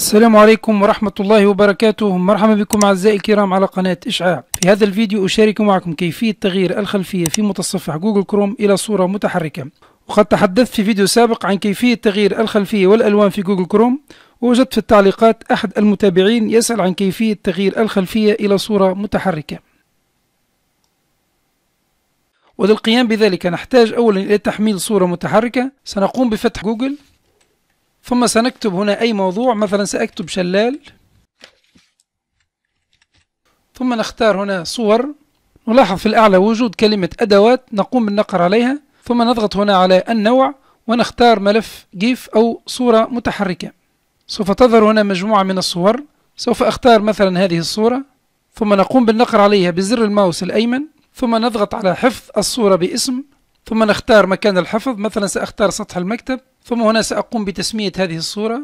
السلام عليكم ورحمة الله وبركاته مرحبا بكم أعزائي الكرام على قناة إشعاع في هذا الفيديو أشارك معكم كيفية تغيير الخلفية في متصفح جوجل كروم إلى صورة متحركة وقد تحدثت في فيديو سابق عن كيفية تغيير الخلفية والألوان في جوجل كروم ووجدت في التعليقات أحد المتابعين يسأل عن كيفية تغيير الخلفية إلى صورة متحركة وللقيام بذلك نحتاج أولا إلى تحميل صورة متحركة سنقوم بفتح جوجل ثم سنكتب هنا أي موضوع مثلا سأكتب شلال ثم نختار هنا صور نلاحظ في الأعلى وجود كلمة أدوات نقوم بالنقر عليها ثم نضغط هنا على النوع ونختار ملف جيف أو صورة متحركة سوف تظهر هنا مجموعة من الصور سوف أختار مثلا هذه الصورة ثم نقوم بالنقر عليها بزر الماوس الأيمن ثم نضغط على حفظ الصورة باسم ثم نختار مكان الحفظ مثلا سأختار سطح المكتب ثم هنا سأقوم بتسمية هذه الصورة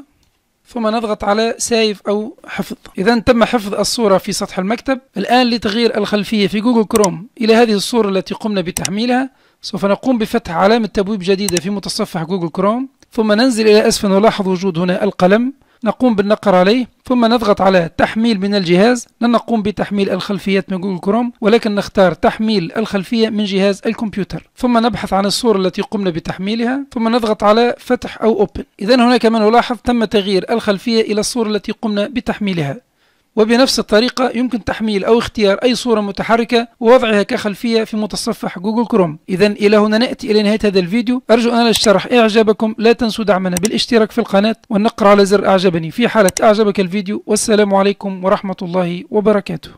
ثم نضغط على سايف أو حفظ إذا تم حفظ الصورة في سطح المكتب الآن لتغيير الخلفية في جوجل كروم إلى هذه الصورة التي قمنا بتحميلها سوف نقوم بفتح علامة تبويب جديدة في متصفح جوجل كروم ثم ننزل إلى أسفل نلاحظ وجود هنا القلم نقوم بالنقر عليه ثم نضغط على تحميل من الجهاز لن نقوم بتحميل الخلفيات من جوجل كروم ولكن نختار تحميل الخلفية من جهاز الكمبيوتر ثم نبحث عن الصورة التي قمنا بتحميلها ثم نضغط على فتح أو أوبن إذا هناك من نلاحظ تم تغيير الخلفية إلى الصورة التي قمنا بتحميلها وبنفس الطريقة يمكن تحميل أو اختيار أي صورة متحركة ووضعها كخلفية في متصفح جوجل كروم إذا إلى هنا نأتي إلى نهاية هذا الفيديو أرجو أن الشرح إعجابكم لا تنسوا دعمنا بالاشتراك في القناة والنقر على زر أعجبني في حالة أعجبك الفيديو والسلام عليكم ورحمة الله وبركاته